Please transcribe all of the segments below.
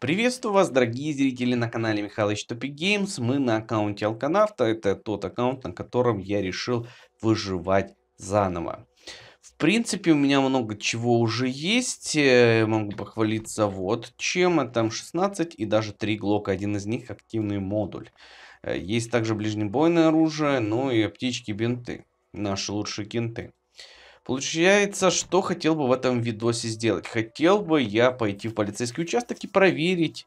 Приветствую вас, дорогие зрители на канале Михалыч Топик Геймс. Мы на аккаунте Алканавта. Это тот аккаунт, на котором я решил выживать заново. В принципе, у меня много чего уже есть. Э, могу похвалиться вот чем. Это М16 и даже три Глока. Один из них активный модуль. Э, есть также ближнебойное оружие, ну и птички-бинты. Наши лучшие кенты. Получается, что хотел бы в этом видосе сделать? Хотел бы я пойти в полицейский участок и проверить,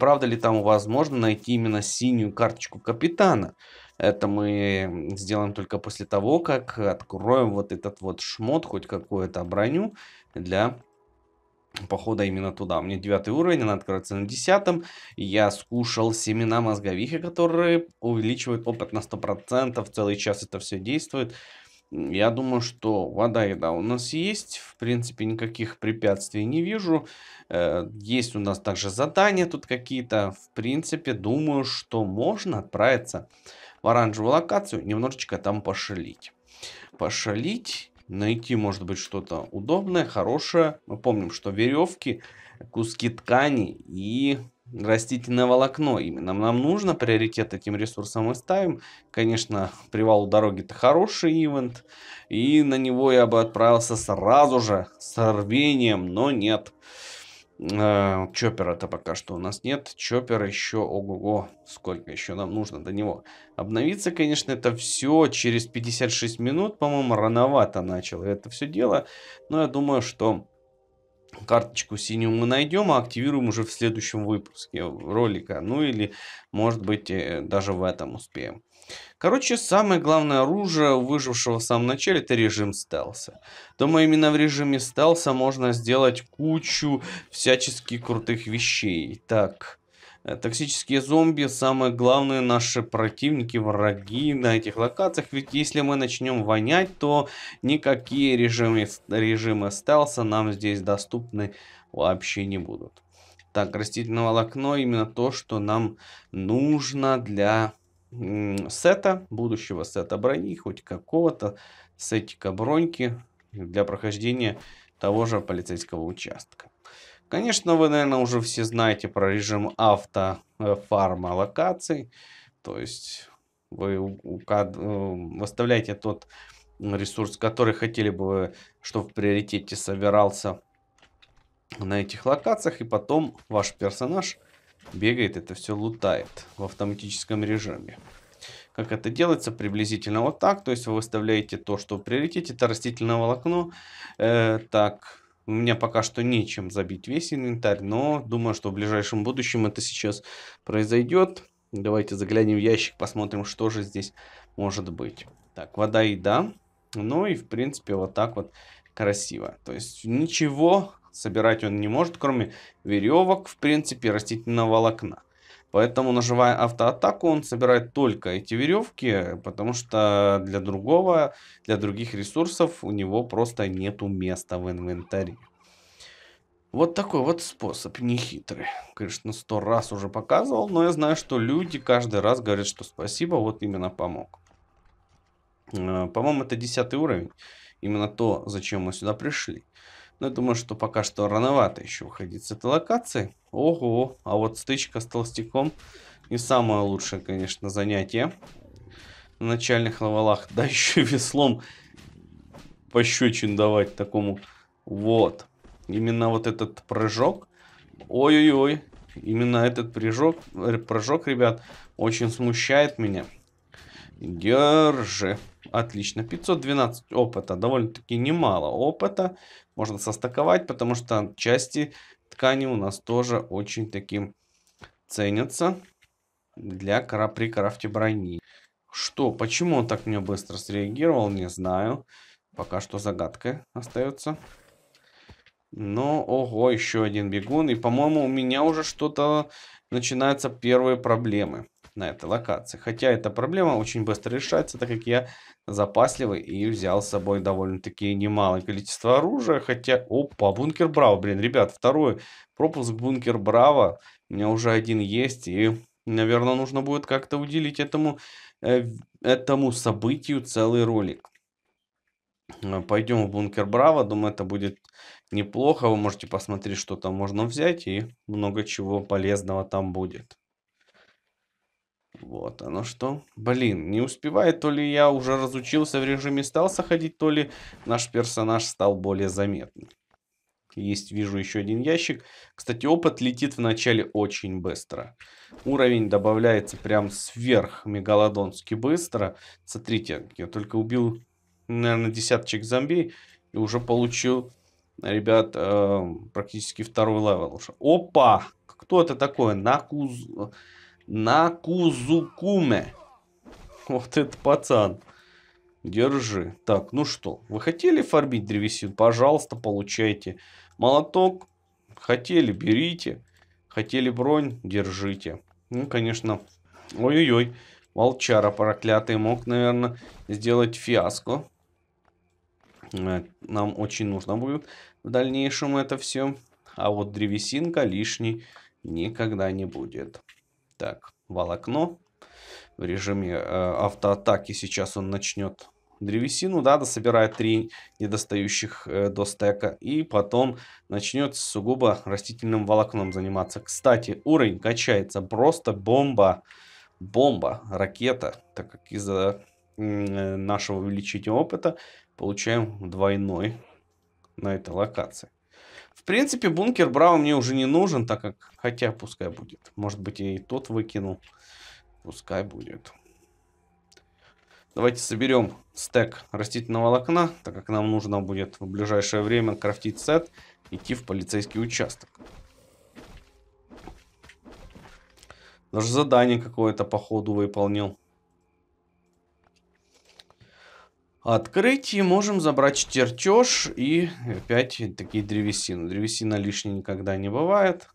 правда ли там возможно найти именно синюю карточку капитана. Это мы сделаем только после того, как откроем вот этот вот шмот, хоть какую-то броню для похода именно туда. У меня девятый уровень, она откроется на десятом. Я скушал семена мозговихи, которые увеличивают опыт на 100%. Целый час это все действует. Я думаю, что вода еда у нас есть. В принципе, никаких препятствий не вижу. Э, есть у нас также задания тут какие-то. В принципе, думаю, что можно отправиться в оранжевую локацию. Немножечко там пошалить. Пошалить, найти, может быть, что-то удобное, хорошее. Мы помним, что веревки, куски ткани и растительное волокно. Именно нам нужно, приоритет этим ресурсам мы ставим. Конечно, привал у дороги это хороший ивент, и на него я бы отправился сразу же, с рвением, но нет. Э, Чоппера-то пока что у нас нет. Чоппер еще, ого-го, сколько еще нам нужно до него. Обновиться, конечно, это все через 56 минут, по-моему, рановато начало это все дело. Но я думаю, что карточку синюю мы найдем, а активируем уже в следующем выпуске ролика. Ну или, может быть, э, даже в этом успеем. Короче, самое главное оружие выжившего в самом начале это режим стелса. Думаю, именно в режиме стелса можно сделать кучу всячески крутых вещей. Так, Э, токсические зомби самые главные наши противники, враги на этих локациях. Ведь если мы начнем вонять, то никакие режимы, режимы стелса нам здесь доступны вообще не будут. Так, растительное волокно именно то, что нам нужно для сета, будущего сета брони, хоть какого-то сетика броньки для прохождения того же полицейского участка. Конечно, вы, наверное, уже все знаете про режим автофарма э, локаций. То есть вы укад... Э, выставляете тот ресурс, который хотели бы, чтобы в приоритете собирался на этих локациях. И потом ваш персонаж бегает, это все лутает в автоматическом режиме. Как это делается? Приблизительно вот так. То есть вы выставляете то, что в приоритете. Это растительное волокно. Э, так, у меня пока что нечем забить весь инвентарь, но думаю, что в ближайшем будущем это сейчас произойдет. Давайте заглянем в ящик, посмотрим, что же здесь может быть. Так, вода, и еда. Ну и, в принципе, вот так вот красиво. То есть ничего собирать он не может, кроме веревок, в принципе, растительного волокна. Поэтому, нажимая автоатаку, он собирает только эти веревки, потому что для другого, для других ресурсов у него просто нету места в инвентаре. Вот такой вот способ, нехитрый. Конечно, сто раз уже показывал, но я знаю, что люди каждый раз говорят, что спасибо, вот именно помог. Э, по-моему, это десятый уровень. Именно то, зачем мы сюда пришли. Но ну, я думаю, что пока что рановато еще уходить с этой локации. Ого, а вот стычка с толстяком не самое лучшее, конечно, занятие. На начальных левелах, да еще веслом пощечин давать такому. Вот. Именно вот этот прыжок. Ой-ой-ой. Именно этот прыжок, э, прыжок, ребят, очень смущает меня. Держи отлично. 512 опыта, довольно-таки немало опыта. Можно состыковать, потому что части ткани у нас тоже очень таким ценятся для кра при крафте брони. Что, почему он так мне быстро среагировал, не знаю. Пока что загадка остается. Но, ну, ого, еще один бегун. И, по-моему, у меня уже что-то начинаются первые проблемы на этой локации. Хотя эта проблема очень быстро решается, так как я запасливый и взял с собой довольно-таки немалое количество оружия. Хотя, опа, бункер Браво, блин, ребят, второй пропуск бункер Браво. У меня уже один есть и... Наверное, нужно будет как-то уделить этому, э, этому событию целый ролик. Э, пойдем в бункер Браво. Думаю, это будет неплохо. Вы можете посмотреть, что там можно взять. И много чего полезного там будет. Вот оно что. Блин, не успевает. То ли я уже разучился в режиме стал ходить, то ли наш персонаж стал более заметным. Есть, вижу еще один ящик. Кстати, опыт летит вначале очень быстро. Уровень добавляется прям сверх мегалодонски быстро. Смотрите, я только убил, наверное, десяточек зомби и уже получил, ребят, э, практически второй левел. Опа! Кто это такое? Накуз... На кузукуме, Вот это пацан. Держи. Так, ну что, вы хотели фармить древесину? Пожалуйста, получайте. Молоток. Хотели, берите. Хотели бронь, держите. Ну, конечно. Ой-ой-ой. Волчара проклятый мог, наверное, сделать фиаско. Э, нам очень нужно будет в дальнейшем это все. А вот древесинка лишней никогда не будет. Так, волокно. В режиме э, автоатаки сейчас он начнет древесину, да, собирает три недостающих э, до стека. И потом начнет сугубо растительным волокном заниматься. Кстати, уровень качается, просто бомба. Бомба, ракета, так как из-за э, нашего увеличения опыта получаем двойной на этой локации. В принципе, бункер Браво мне уже не нужен, так как... Хотя, пускай будет. Может быть, и тот выкинул, Пускай будет. Давайте соберем стек растительного волокна, так как нам нужно будет в ближайшее время крафтить сет, идти в полицейский участок. Даже задание какое-то, походу, выполнил. открыть и можем забрать чертеж и опять такие древесины. Древесина лишней никогда не бывает.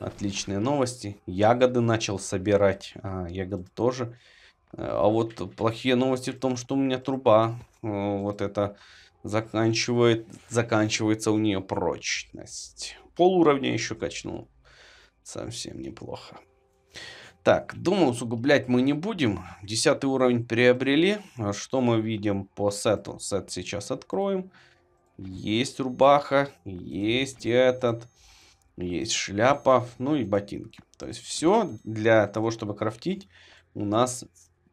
Отличные новости. Ягоды начал собирать. А, ягоды тоже. Э, а вот плохие новости в том, что у меня труба э, вот это заканчивает, заканчивается у нее прочность. Пол уровня еще качнул. Совсем неплохо. Так, думаю, усугублять мы не будем. Десятый уровень приобрели. А что мы видим по сету? Сет сейчас откроем. Есть рубаха, есть этот, есть шляпа, ну и ботинки. То есть все для того, чтобы крафтить, у нас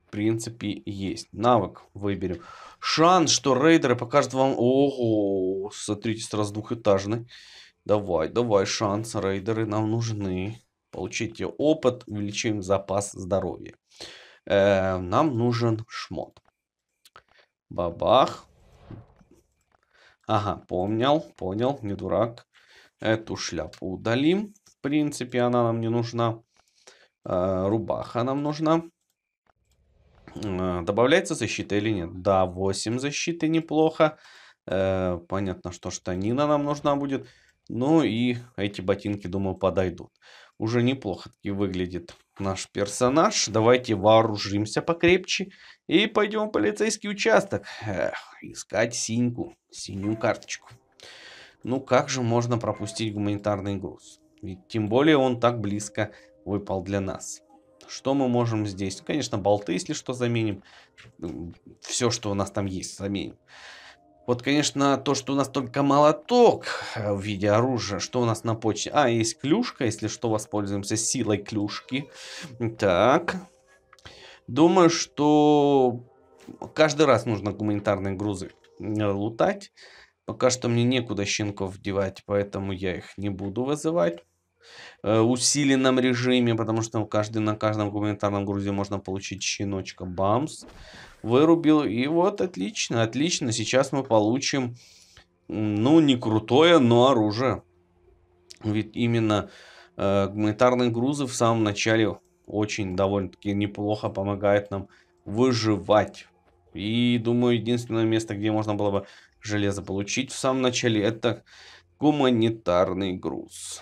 в принципе есть. Навык выберем. Шанс, что рейдеры покажут вам... Ого, смотрите, сразу двухэтажный. Давай, давай, шанс, рейдеры нам нужны. Получите опыт, увеличим запас здоровья. Э, нам нужен шмот. Бабах. Ага, помнил, понял, не дурак. Эту шляпу удалим. В принципе, она нам не нужна. Э, рубаха нам нужна. Э, добавляется защита или нет? Да, 8 защиты неплохо. Э, понятно, что штанина нам нужна будет. Ну и эти ботинки, думаю, подойдут. Уже неплохо таки выглядит наш персонаж. Давайте вооружимся покрепче и пойдем в полицейский участок. Эх, искать синьку, синюю карточку. Ну как же можно пропустить гуманитарный груз? Ведь тем более он так близко выпал для нас. Что мы можем здесь? Ну, конечно, болты, если что, заменим. Все, что у нас там есть, заменим. Вот, конечно, то, что у нас только молоток э, в виде оружия. Что у нас на почте? А, есть клюшка, если что, воспользуемся силой клюшки. Так. Думаю, что каждый раз нужно гуманитарные грузы э, лутать. Пока что мне некуда щенков девать, поэтому я их не буду вызывать. Э, усиленном режиме, потому что каждый, на каждом гуманитарном грузе можно получить щеночка бамс. Вырубил, и вот отлично, отлично. Сейчас мы получим, ну, не крутое, но оружие. Ведь именно э, гуманитарные грузы в самом начале очень довольно-таки неплохо помогают нам выживать. И думаю, единственное место, где можно было бы железо получить в самом начале, это гуманитарный груз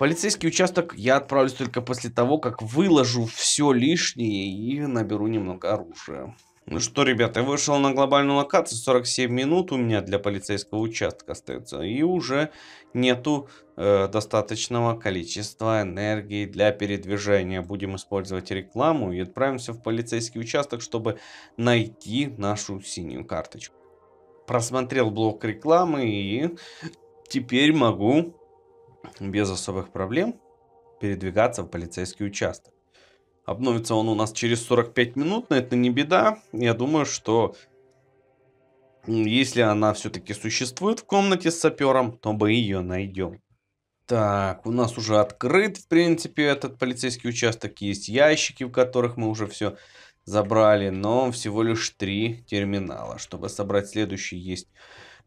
полицейский участок я отправлюсь только после того, как выложу все лишнее и наберу немного оружия. Ну что, ребята, я вышел на глобальную локацию, 47 минут у меня для полицейского участка остается, и уже нету э, достаточного количества энергии для передвижения. Будем использовать рекламу и отправимся в полицейский участок, чтобы найти нашу синюю карточку. Просмотрел блок рекламы и теперь могу без особых проблем передвигаться в полицейский участок. Обновится он у нас через 45 минут, но это не беда. Я думаю, что если она все-таки существует в комнате с сапером, то мы ее найдем. Так, у нас уже открыт, в принципе, этот полицейский участок. Есть ящики, в которых мы уже все забрали, но всего лишь три терминала. Чтобы собрать следующий, есть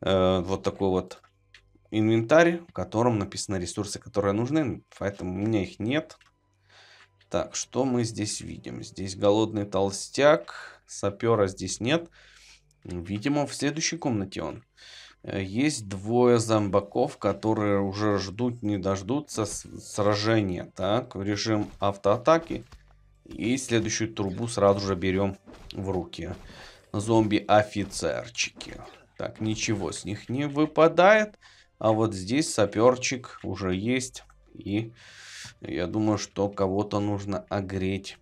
э, вот такой вот инвентарь, в котором написаны ресурсы, которые нужны, поэтому у меня их нет. Так, что мы здесь видим? Здесь голодный толстяк, сапера здесь нет. Видимо, в следующей комнате он. Э, есть двое зомбаков, которые уже ждут, не дождутся сражения. Так, режим автоатаки. И следующую трубу сразу же берем в руки. Зомби-офицерчики. Так, ничего с них не выпадает. А вот здесь саперчик уже есть. И я думаю, что кого-то нужно огреть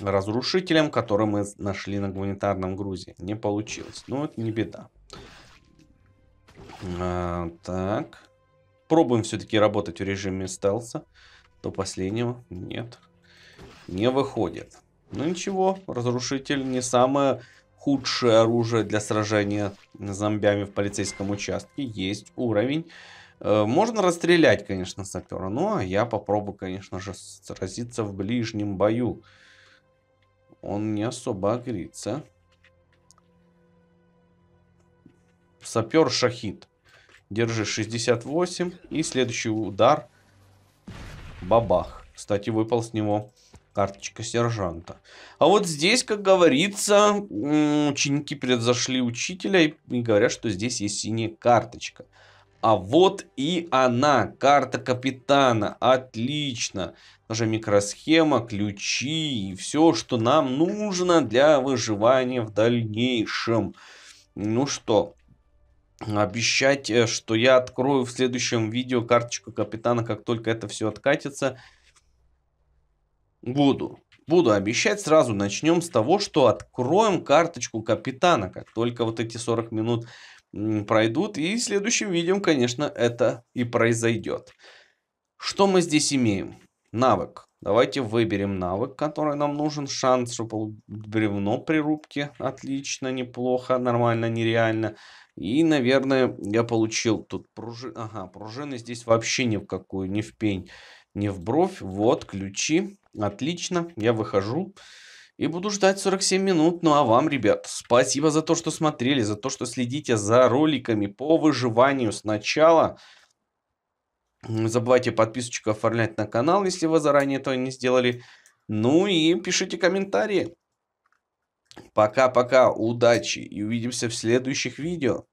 разрушителем, который мы нашли на гуманитарном грузе. Не получилось. Но ну, это не беда. А, так. Пробуем все-таки работать в режиме стелса. До последнего нет. Не выходит. Ну ничего, разрушитель не самое худшее оружие для сражения с зомбями в полицейском участке. Есть уровень. Э, можно расстрелять, конечно, сапера. но я попробую, конечно же, сразиться в ближнем бою. Он не особо агрится. Сапер Шахид. Держи 68. И следующий удар. Бабах. Кстати, выпал с него карточка сержанта. А вот здесь, как говорится, ученики превзошли учителя и говорят, что здесь есть синяя карточка. А вот и она, карта капитана, отлично. даже микросхема, ключи и все, что нам нужно для выживания в дальнейшем. Ну что, обещать, э, что я открою в следующем видео карточку капитана, как только это все откатится – Буду. Буду обещать, сразу начнем с того, что откроем карточку капитана, как только вот эти 40 минут пройдут. И следующим видео, конечно, это и произойдет. Что мы здесь имеем? Навык. Давайте выберем навык, который нам нужен. Шанс, что бревно при рубке. Отлично, неплохо, нормально, нереально. И, наверное, я получил тут пружины. Ага, пружины здесь вообще ни в какую, ни в пень. Не в бровь. Вот ключи. Отлично. Я выхожу. И буду ждать 47 минут. Ну а вам, ребят, спасибо за то, что смотрели, за то, что следите за роликами по выживанию сначала. Не забывайте подписочку оформлять на канал, если вы заранее этого не сделали. Ну и пишите комментарии. Пока-пока, удачи и увидимся в следующих видео.